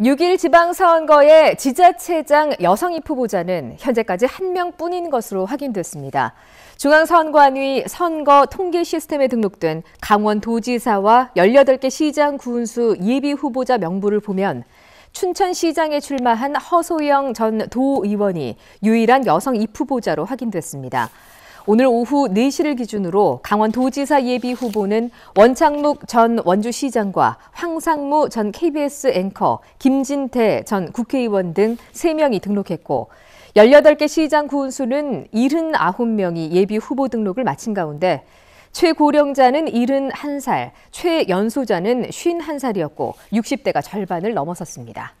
6일 지방선거에 지자체장 여성 입후보자는 현재까지 한 명뿐인 것으로 확인됐습니다. 중앙선관위 선거 통계 시스템에 등록된 강원도지사와 18개 시장 구수 예비 후보자 명부를 보면 춘천시장에 출마한 허소영 전 도의원이 유일한 여성 입후보자로 확인됐습니다. 오늘 오후 4시를 기준으로 강원도지사 예비 후보는 원창묵 전 원주시장과 황상무 전 KBS 앵커, 김진태 전 국회의원 등 3명이 등록했고 18개 시장 구운수는 79명이 예비 후보 등록을 마친 가운데 최고령자는 71살, 최연소자는 51살이었고 60대가 절반을 넘어섰습니다.